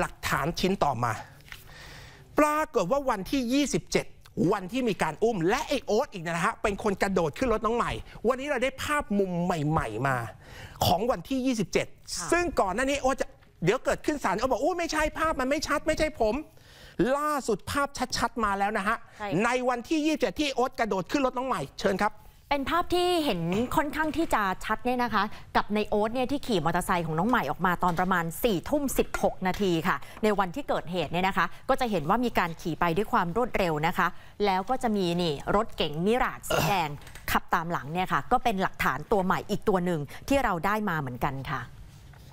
หลักฐานชิ้นต่อมา ปรากฏว่าวันที่ 27 วันที่มีการอุ้มและไอโอ๊ตอีกนะฮะเป็นคนกระโดดขึ้นรถน้องใหม่ วันนี้เราได้ภาพมุมใหม่ๆมาของวันที่ 27 ซึ่งก่อนหน้านี้โอ๊ตจะเดี๋ยวเกิดขึ้นสารเขาบอกโอ้ไม่ใช่ภาพมันไม่ชัดไม่ใช่ผม ล่าสุดภาพชัดๆมาแล้วนะฮะใในวันที่ 27 ที่โอ๊ตกระโดดขึ้นรถน้องใหม่เชิญครับเป็นภาพที่เห็นค่อนข้างที่จะชัดเนี่ยนะคะ กับในโอ๊ตเนี่ยที่ขี่มอเตอร์ไซค์ของน้องใหม่ออกมาตอนประมาณ4ี่ทุ่มสินาทีค่ะ ในวันที่เกิดเหตุเนี่ยนะคะก็จะเห็นว่ามีการขี่ไปด้วยความรวดเร็วนะคะ แล้วก็จะมีนี่รถเก๋งมิราชสีแดงขับตามหลังเนี่ยค่ะก็เป็นหลักฐานตัวใหม่อีกตัวหนึ่งที่เราได้มาเหมือนกันค่ะ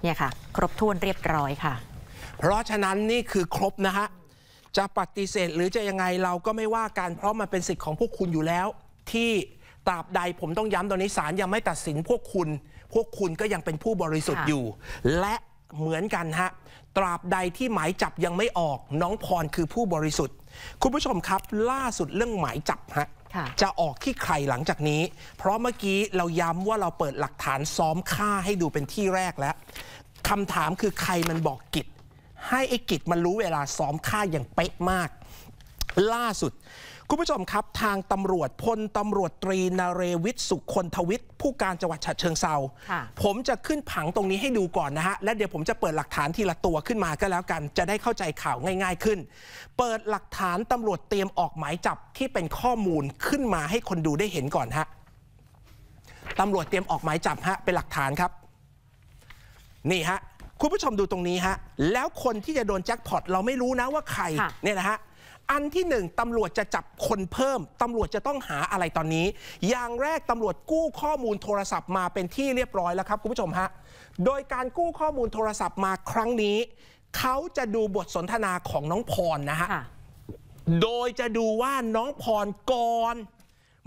เนี่ยค่ะครบถ้วนเรียบร้อยค่ะ เพราะฉะนั้นนี่คือครบนะฮะจะปฏิเสธหรือจะยังไงเราก็ไม่ว่ากันเพราะมันเป็นสิทธิ์ของพวกคุณอยู่แล้วที่ตราบใดผมต้องย้ำตอนนี้ศาลยังไม่ตัดสินพวกคุณ พวกคุณก็ยังเป็นผู้บริสุทธิ์อยู่ และเหมือนกันฮะตราบใดที่หมายจับยังไม่ออกน้องพรคือผู้บริสุทธิ์ คุณผู้ชมครับ ล่าสุดเรื่องหมายจับฮะจะออกที่ใครหลังจากนี้ เพราะเมื่อกี้เราย้ำว่าเราเปิดหลักฐานซ้อมฆ่าให้ดูเป็นที่แรกแล้วคำถามคือใครมันบอกกิจ ให้ไอ้กิจมันรู้เวลาซ้อมฆ่าอย่างเป๊ะมากล่าสุดคุณผู้ชมครับทางตำรวจพลตำรวจตรีนเรวิทสุคนทวิทย์ผู้การจังหวัดฉะเชิงเซาผมจะขึ้นผังตรงนี้ให้ดูก่อนนะฮะและเดี๋ยวผมจะเปิดหลักฐานทีละตัวขึ้นมาก็แล้วกัน จะได้เข้าใจข่าวง่าย ๆขึ้น เปิดหลักฐานตำรวจเตรียมออกหมายจับที่เป็นข้อมูลขึ้นมาให้คนดูได้เห็นก่อนฮะตำรวจเตรียมออกหมายจับฮะเป็นหลักฐานครับนี่ฮะคุณผู้ชมดูตรงนี้ฮะแล้วคนที่จะโดนแจ็คพอตเราไม่รู้นะว่าใครเนี่ยนะฮะอันที่หนึ่งตำรวจจะจับคนเพิ่มตำรวจจะต้องหาอะไรตอนนี้ อย่างแรกตำรวจกู้ข้อมูลโทรศัพท์มาเป็นที่เรียบร้อยแล้วครับคุณผู้ชมฮะโดยการกู้ข้อมูลโทรศัพท์มาครั้งนี้ เขาจะดูบทสนทนาของน้องพรนะฮะโดยจะดูว่าน้องพรก่อน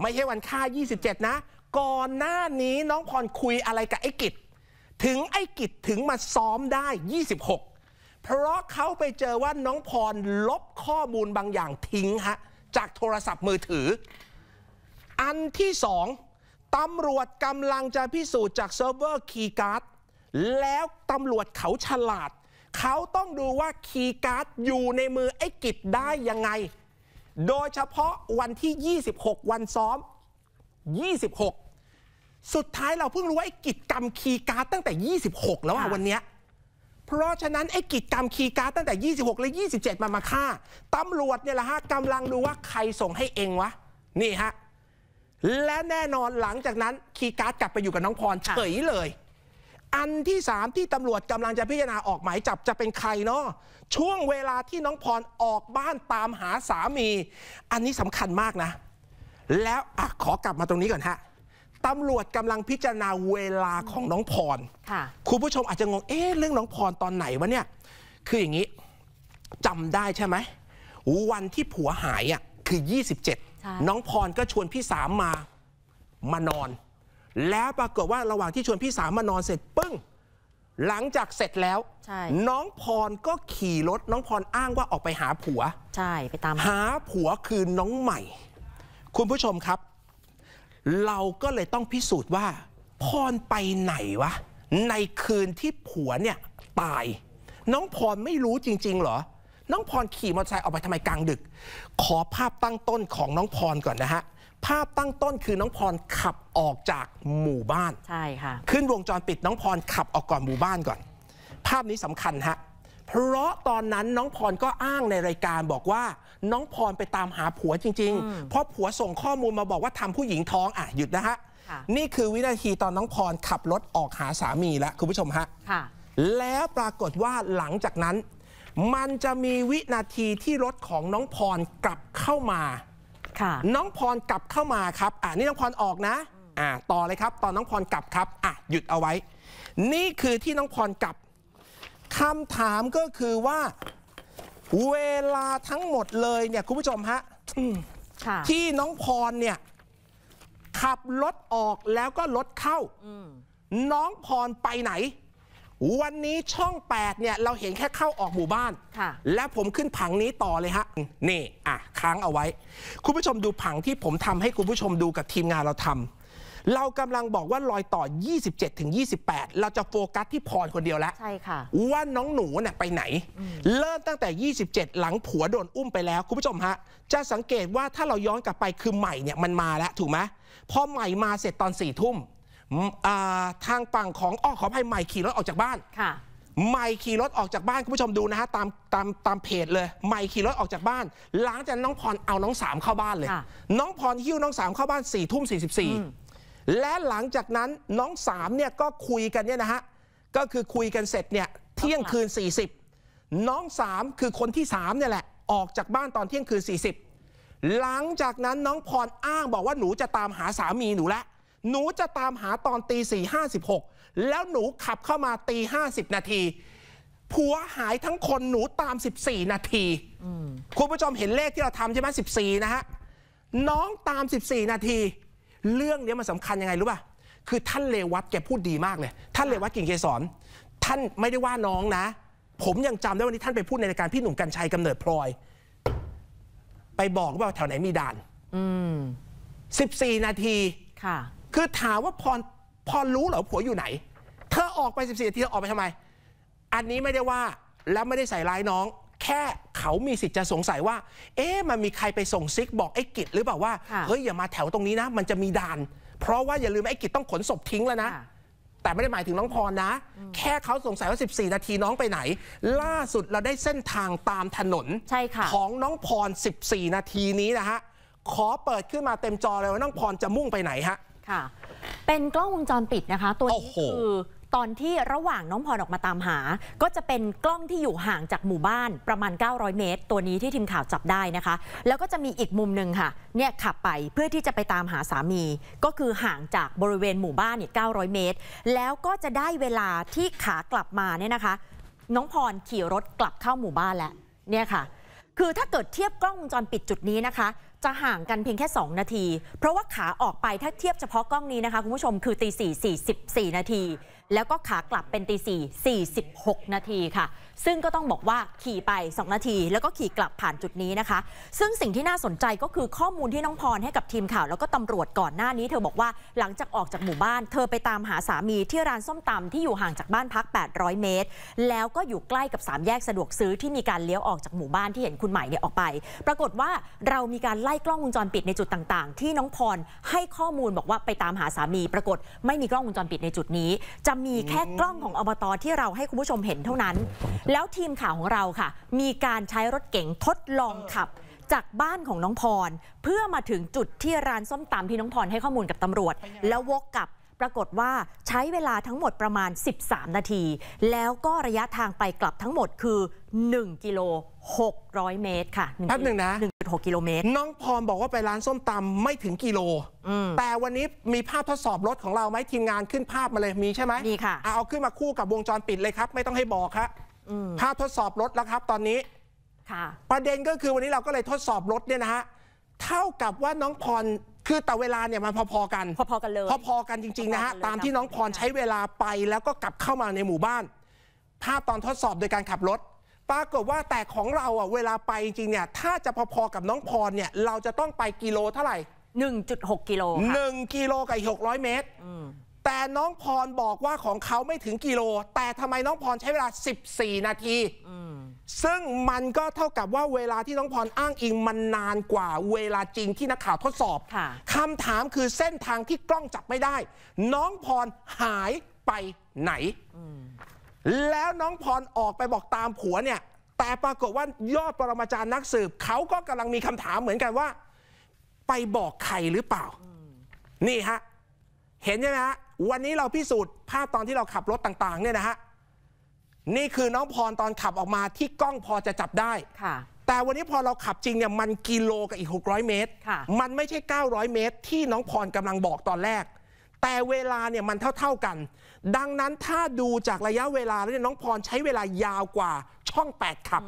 ไม่ใช่วันค่า 27นะก่อนหน้านี้น้องพรคุยอะไรกับไอ้กิจถึงไอ้กิจถึงมาซ้อมได้ 26เพราะเขาไปเจอว่าน้องพรลบข้อมูลบางอย่างทิ้งฮะจากโทรศัพท์มือถือ อันที่สองตำรวจกำลังจะพิสูจน์จากเซิร์ฟเวอร์คีย์การ์ดแล้วตำรวจเขาฉลาด เขาต้องดูว่าคีย์การ์ดอยู่ในมือไอ้กิจได้ยังไง โดยเฉพาะวันที่ 26 วันซ้อม 26 สุดท้ายเราเพิ่งรู้ว่าไอ้กิจกรรมคีย์การ์ดตั้งแต่ 26 แล้วอะวันเนี้ยเพราะฉะนั้นไอ้กิจกรรมคีการ์ตั้งแต่ 26และ27มันมาฆ่าตำรวจเนี่ยแหละฮะกำลังดูว่าใครส่งให้เองวะนี่ฮะ และแน่นอนหลังจากนั้นคีการ์ดกลับไปอยู่กับน้องพรเฉยเลย อันที่สามที่ตำรวจกำลังจะพิจารณาออกหมายจับจะเป็นใครเนาะช่วงเวลาที่น้องพรออกบ้านตามหาสามี อันนี้สำคัญมากนะ แล้วอขอกลับมาตรงนี้ก่อนฮะตำรวจกำลังพิจารณาเวลาของน้องพร คุณผู้ชมอาจจะงง เอ๊ะ เรื่องน้องพรตอนไหนวะเนี่ย คืออย่างนี้จำได้ใช่ไหม วันที่ผัวหายอ่ะ คือ 27 น้องพรก็ชวนพี่สามมา มานอน แล้วปรากฏว่าระหว่างที่ชวนพี่สามมานอนเสร็จปึ้ง หลังจากเสร็จแล้ว น้องพรก็ขี่รถ น้องพรอ้างว่าออกไปหาผัว ใช่ไปตาม หาผัวคือน้องใหม่ คุณผู้ชมครับเราก็เลยต้องพิสูจน์ว่า พรไปไหนวะในคืนที่ผัวเนี่ยตาย น้องพรไม่รู้จริง ๆ เหรอ น้องพรขี่มอเตอร์ไซค์ออกไปทำไมกลางดึก ขอภาพตั้งต้นของน้องพรก่อนนะฮะ ภาพตั้งต้นคือน้องพรขับออกจากหมู่บ้าน ใช่ ค่ะ ขึ้นวงจรปิดน้องพรขับออกก่อนหมู่บ้านก่อน ภาพนี้สำคัญฮะเพราะตอนนั้นน้องพรก็อ้างในรายการบอกว่าน้องพรไปตามหาผัวจริงๆ เพราะผัวส่งข้อมูลมาบอกว่าทำผู้หญิงท้องอ่ะหยุดนะฮะนี่คือวินาทีตอนน้องพรขับรถออกหาสามีแล้วคุณผู้ชมฮะแล้วปรากฏว่าหลังจากนั้น มันจะมีวินาทีที่รถของน้องพรกลับเข้ามาน้องพรกลับเข้ามาครับอ่ะนี่น้องพรออกนะอ่าต่อเลยครับตอนน้องพรกลับครับอ่ะหยุดเอาไว้ นี่คือที่น้องพรกลับคำถามก็คือว่าเวลาทั้งหมดเลยเนี่ยคุณผู้ชมฮะที่น้องพรเนี่ย ขับรถออกแล้วก็รถเข้า น้องพรไปไหน วันนี้ช่อง 8เนี่ย เราเห็นแค่เข้าออกหมู่บ้าน และผมขึ้นผังนี้ต่อเลยฮะ นี่อ่ะค้างเอาไว้ คุณผู้ชมดูผังที่ผมทำให้คุณผู้ชมดูกับทีมงานเราทำเรากำลังบอกว่ารอยต่อ 27ถึง28 เราจะโฟกัสที่พรคนเดียวแล้วใช่ค่ะว่าน้องหนูเนี่ยไปไหน เริ่มตั้งแต่ 27 หลังผัวโดนอุ้มไปแล้วคุณผู้ชมฮะจะสังเกตว่าถ้าเราย้อนกลับไปคือใหม่เนี่ยมันมาแล้วถูกไหมพอใหม่มาเสร็จตอน4ี่ทุ่มทางฝั่งของอ้อขอให้ใหม่ขี่รถออกจากบ้านค่ะไม่ขี่รถออกจากบ้านคุณผู้ชมดูนะฮะตามตามตามเพจเลยไม่ขี่รถออกจากบ้าน หลังจากน้องพรเอาน้องสามเข้าบ้านเลย น้องพรหิ้วน้องสามเข้าบ้านสี่ทุ่มสี่สิบสี่และหลังจากนั้นน้องสามเนี่ยก็คุยกันเนี่ยนะฮะ ก็คือคุยกันเสร็จเนี่ยเที่ยงคืน 40 น้องสามคือคนที่สามเนี่ยแหละ ออกจากบ้านตอนเที่ยงคืน40 หลังจากนั้นน้องพรอ้างบอกว่าหนูจะตามหาสามีหนูและหนูจะตามหาตอนตีสี่ห้าสิบหกแล้วหนูขับเข้ามาตีห้าสิบนาทีผัวหายทั้งคนหนูตามสสิบี่นาทีคุณผู้ชมเห็นเลขที่เราทำใช่ไหมสสิบี่นะฮะ น้องตามสสิบี่นาทีเรื่องนี้มันสาคัญยังไงรู้ป่ะ คือ ท่านเลวัตแกพูดดีมากเลย ท่านเลวัตกิ่งเกษรท่านไม่ได้ว่าน้องนะ ผมยังจำได้วันนี้ท่านไปพูดในรายการพี่หนุ่มกัญชัยกำเนิดพลอย ไปบอกว่าแถวไหนมีด่านสิบสี่นาที ค่ะ คือถามว่าพรพรรู้เหรอผัวอยู่ไหน เธอออกไปสสิบี่นาทีเธอออกไปทำไม อันนี้ไม่ได้ว่าและไม่ได้ใส่ร้ายน้อง แค่เขามีสิทธิ์จะสงสัยว่า เอ๊ะ มันมีใครไปส่งซิกบอกไอ้กิจหรือเปล่าว่า เฮ้ย อย่ามาแถวตรงนี้นะ มันจะมีด่าน เพราะว่าอย่าลืมไอ้กิจต้องขนศพทิ้งแล้วนะ แต่ไม่ได้หมายถึงน้องพรนะ แค่เขาสงสัยว่า 14 นาทีน้องไปไหน ล่าสุดเราได้เส้นทางตามถนนของน้องพร 14 นาทีนี้นะฮะ ขอเปิดขึ้นมาเต็มจอเลยว่าน้องพรจะมุ่งไปไหนฮะค่ะ เป็นกล้องวงจรปิดนะคะ ตัวนี้คือตอนที่ระหว่างน้องพรออกมาตามหา ก็จะเป็นกล้องที่อยู่ห่างจากหมู่บ้านประมาณ 900 เมตร ตัวนี้ที่ทีมข่าวจับได้นะคะ แล้วก็จะมีอีกมุมหนึ่งค่ะ เนี่ยขับไปเพื่อที่จะไปตามหาสามี ก็คือห่างจากบริเวณหมู่บ้านเนี่ย900 เมตร แล้วก็จะได้เวลาที่ขากลับมาเนี่ยนะคะ น้องพรขี่รถกลับเข้าหมู่บ้านแล้วเนี่ยค่ะ คือถ้าเกิดเทียบกล้องวงจรปิดจุดนี้นะคะ จะห่างกันเพียงแค่ 2 นาที เพราะว่าขาออกไปถ้าเทียบเฉพาะกล้องนี้นะคะคุณผู้ชมคือตี4 44นาทีแล้วก็ขากลับเป็นตีสี่46นาทีค่ะ ซึ่งก็ต้องบอกว่าขี่ไป 2 นาที แล้วก็ขี่กลับผ่านจุดนี้นะคะ ซึ่งสิ่งที่น่าสนใจก็คือข้อมูลที่น้องพรให้กับทีมข่าว แล้วก็ตำรวจก่อนหน้านี้ เธอบอกว่าหลังจากออกจากหมู่บ้านเธอไปตามหาสามีที่ร้านส้มตำที่อยู่ห่างจากบ้านพัก800เมตร แล้วก็อยู่ใกล้กับ3แยกสะดวกซื้อที่มีการเลี้ยวออกจากหมู่บ้านที่เห็นคุณใหม่เนี่ยออกไป ปรากฏว่าเรามีการไล่กล้องวงจรปิดในจุดต่างๆ ที่น้องพรให้ข้อมูลบอกว่าไปตามหาสามี ปรากฏไม่มีกล้องวงจรปิดในจุดนี้จำมีแค่กล้องของอบตที่เราให้คุณผู้ชมเห็นเท่านั้น แล้วทีมข่าวของเราค่ะ มีการใช้รถเก๋งทดลองขับ จากบ้านของน้องพร เพื่อมาถึงจุดที่ร้านส้มตำที่น้องพรให้ข้อมูลกับตำรวจ แล้ววกกลับปรากฏว่าใช้เวลาทั้งหมดประมาณ 13 นาที แล้วก็ระยะทางไปกลับทั้งหมดคือ 1 กิโล 600 เมตรค่ะแป๊บหนึ่งนะ1.6 กิโลเมตร น้องพรบอกว่าไปร้านส้มตำไม่ถึงกิโลแต่วันนี้มีภาพทดสอบรถของเราไหมทีมงานขึ้นภาพมาเลยมีใช่ไหมมีค่ะ เอาขึ้นมาคู่กับวงจรปิดเลยครับ ไม่ต้องให้บอกครับภาพทดสอบรถแล้วครับ ตอนนี้ประเด็นก็คือวันนี้เราก็เลยทดสอบรถเนี่ยนะฮะ เท่ากับว่าน้องพรคือแต่เวลาเนี่ยมันพอๆกันพอๆกันเลยพอๆกันจริงๆนะฮะตามที่น้องพรใช้เวลาไปแล้วก็กลับเข้ามาในหมู่บ้านภาพตอนทดสอบโดยการขับรถ ปรากฏว่าแต่ของเราอ่ะเวลาไปจริงเนี่ย ถ้าจะพอๆกับน้องพรเนี่ยเราจะต้องไปกิโลเท่าไหร่ 1.6 กิโลึ่ง1กิโลกับ600 เมตรแต่น้องพรบอกว่าของเขาไม่ถึงกิโล แต่ทำไมน้องพรใช้เวลา 14 นาทีซึ่งมันก็เท่ากับว่าเวลาที่น้องพรอ้างอิงมันนานกว่า เวลาจริงที่นักข่าวทดสอบค่ะคำถามคือเส้นทางที่กล้องจับไม่ได้ น้องพรหายไปไหน แล้วน้องพรออกไปบอกตามผัวเนี่ยแต่ปรากฏว่ายอดปรมาจารย์นักสืบเขาก็กำลังมีคำถามเหมือนกันว่า ไปบอกใครหรือเปล่า นี่ฮะเห็นใช่ไหมฮะวันนี้เราพิสูจน์ ภาพตอนที่เราขับรถต่างๆเนี่ยนะฮะนี่คือน้องพรตอนขับออกมาที่กล้องพอจะจับได้ค่ะแต่วันนี้พอเราขับจริงเนี่ยมันกิโลกับอีก600 เมตร มันไม่ใช่ 900 เมตรที่น้องพรกำลังบอกตอนแรก แต่เวลาเนี่ยมันเท่าๆกัน ดังนั้นถ้าดูจากระยะเวลาแล้วเนี่ยน้องพรใช้เวลายาวกว่าช่อง 8 ขับ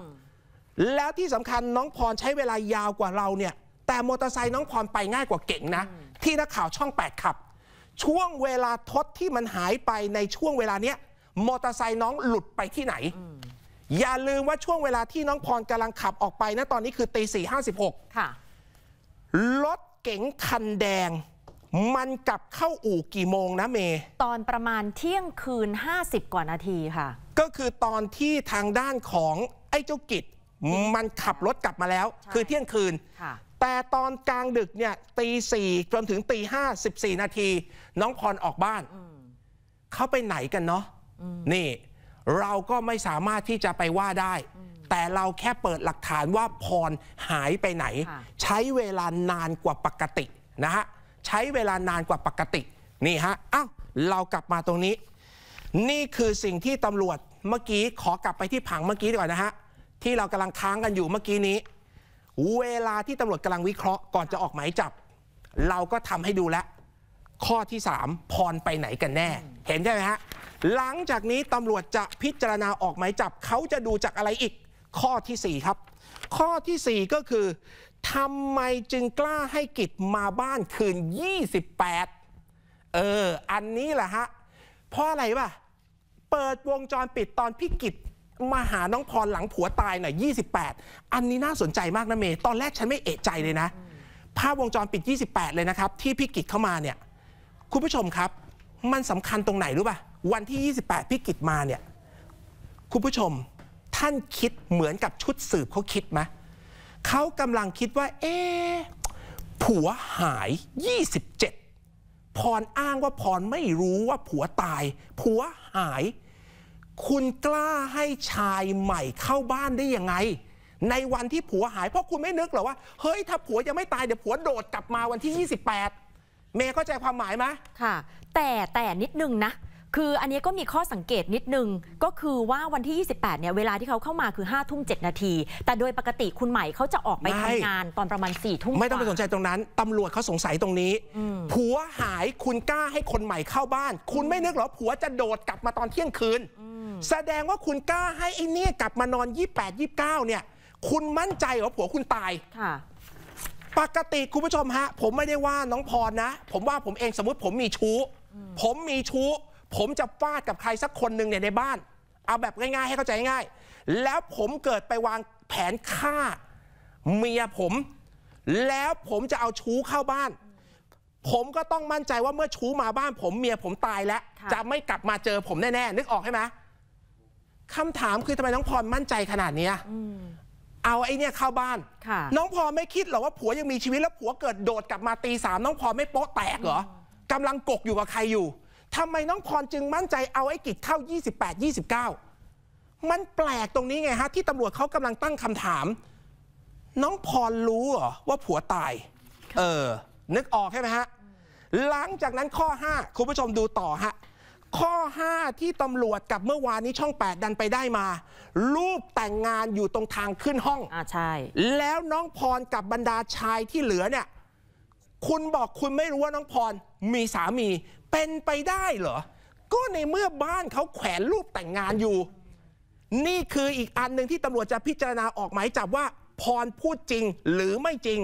แล้วที่สำคัญน้องพรใช้เวลายาวกว่าเราเนี่ย แต่มอเตอร์ไซค์น้องพรไปง่ายกว่าเก่งนะ ที่นักข่าวช่อง8ขับ ช่วงเวลาทดที่มันหายไปในช่วงเวลาเนี้ยมอเตอร์ไซค์น้องหลุดไปที่ไหน อย่าลืมว่าช่วงเวลาที่น้องพรกำลังขับออกไปนะตอนนี้คือตีสี่ห้าสิบหกรถเก๋งคันแดง มันกลับเข้าอู่กี่โมงนะเม ตอนประมาณเที่ยงคืน 50 กว่านาทีค่ะ ก็คือตอนที่ทางด้านของไอ้เจ้ากิจมันขับรถกลับมาแล้ว คือเที่ยงคืน แต่ตอนกลางดึกเนี่ยตีสี่จนถึงตีห้าสิบสี่นาที น้องพรออกบ้านเขาไปไหนกันเนาะนี่เราก็ไม่สามารถที่จะไปว่าได้ แต่เราแค่เปิดหลักฐานว่าพรหายไปไหน ใช้เวลานานกว่าปกตินะฮะใช้เวลานานกว่าปกตินี่ฮะอ้าวเรากลับมาตรงนี้ นี่คือสิ่งที่ตำรวจเมื่อกี้ขอกลับไปที่ผังเมื่อกี้ดีกว่านะฮะที่เรากำลังค้างกันอยู่เมื่อกี้นี้ เวลาที่ตำรวจกำลังวิเคราะห์ก่อนจะออกหมายจับ เราก็ทำให้ดูแลข้อที่3พรไปไหนกันแน่ เห็นใช่ไหมฮะหลังจากนี้ตำรวจจะพิจารณาออกหมายจับเขาจะดูจากอะไรอีก ข้อที่ 4 ครับ ข้อที่ 4 ก็คือทำไมจึงกล้าให้กิจมาบ้านคืน 28 เออ อันนี้แหละฮะเพราะอะไร่ะเปิดวงจรปิดตอนพี่กิจมาหาน้องพรหลังผัวตายหน่อย28 อันนี้น่าสนใจมากนะเมย์ตอนแรกฉันไม่เอะใจเลยนะภาพวงจรปิด 28 เลยนะครับ ที่พี่กิจเข้ามาเนี่ย คุณผู้ชมครับ มันสำคัญตรงไหนรู้ป่ะวันที่ 28พิกิจมาเนี่ยคุณผู้ชมท่านคิดเหมือนกับชุดสืบเขาคิดไหมเขากำลังคิดว่า เอ๊ผัวหาย 27 พรอ้างว่าพรไม่รู้ว่า ผัวตาย ผัวหาย คุณกล้าให้ชายใหม่เข้าบ้านได้ยังไง ในวันที่ผัวหาย เพราะคุณไม่นึกหรอว่าเฮ้ยถ้าผัวยังไม่ตายเดี๋ยวผัวโดดกลับมาวันที่ 28เมย์เข้าใจความหมายไหมค่ะ แต่แต่นิดนึงนะคืออันนี้ก็มีข้อสังเกตนิดนึงก็คือว่าวันที่ 28เนี่ยเวลาที่เขาเข้ามาคือ5้าทุ่มเนาที แต่โดยปกติคุณใหม่เขาจะออกไปทำงานตอนประมาณ4ี่ทุ่มไม่ต้องไปสนใจตรงนั้นตำรวจเขาสงสัยตรงนี้ ผัวหายคุณกล้าให้คนใหม่เข้าบ้าน คุณไม่นึกหรอผัวจะโดดกลับมาตอนเที่ยงคืน แสดงว่าคุณกล้า ให้ไอ้นี่กลับมานอน 28 29 เนี่ย คุณมั่นใจหรอผัวคุณตายค่ะ ปกติคุณผู้ชมฮะ ผมไม่ได้ว่าน้องพรนะ ผมว่าผมเองสมมติผมมีชู้ ผมมีชู้ผมจะฟาดกับใครสักคนหนึ่งเนี่ยในบ้าน เอาแบบง่าย ๆ ให้เข้าใจง่าย แล้วผมเกิดไปวางแผนฆ่า เมียผม แล้วผมจะเอาชู้เข้าบ้าน ผมก็ต้องมั่นใจว่าเมื่อชู้มาบ้าน ผมเมียผมตายแล้วจะไม่กลับมาเจอผมแน่ๆนึกออกใช่ไหมคำถามคือทำไมน้องพรมั่นใจขนาดนี้เอาไอ้เนี่ยเข้าบ้านน้องพรไม่คิดหรอว่าผัวยังมีชีวิตแล้วผัวเกิดโดดกลับมาตีสามน้องพรไม่โป๊ะแตกเหรอกำลังกกอยู่กับใครอยู่ทำไมน้องพรจึงมั่นใจเอาไอ้กิจเข้า 28 29 มันแปลกตรงนี้ไงฮะที่ตำรวจเขากำลังตั้งคำถาม น้องพรรู้เหรอว่าผัวตาย เออ นึกออกใช่ไหมฮะ หลังจากนั้นข้อ 5 คุณผู้ชมดูต่อฮะ ข้อ 5 ที่ตำรวจกับเมื่อวานนี้ช่อง 8 ดันไปได้มา รูปแต่งงานอยู่ตรงทางขึ้นห้องอ่าใช่แล้วน้องพรกับบรรดาชายที่เหลือเนี่ย คุณบอกคุณไม่รู้ว่าน้องพรมีสามีเป็นไปได้เหรอ ก็ในเมื่อบ้านเขาแขวนรูปแต่งงานอยู่ นี่คืออีกอันหนึ่งที่ตำรวจจะพิจารณาออกหมายจับว่า พรพูดจริงหรือไม่จริง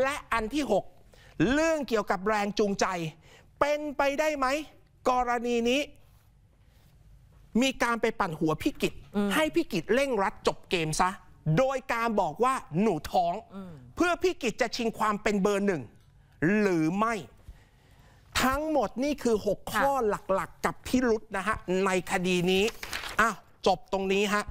และอันที่ 6 เรื่องเกี่ยวกับแรงจูงใจ เป็นไปได้ไหม กรณีนี้ มีการไปปั่นหัวพิกิจ ให้พิกิจเร่งรัดจบเกมซะ โดยการบอกว่าหนูท้อง เพื่อพิกิจจะชิงความเป็นเบอร์หนึ่งหรือไม่ทั้งหมดนี่คือ 6 ข้อหลัก ๆกับพิรุษนะฮะในคดีนี้อ้าวจบตรงนี้ฮะ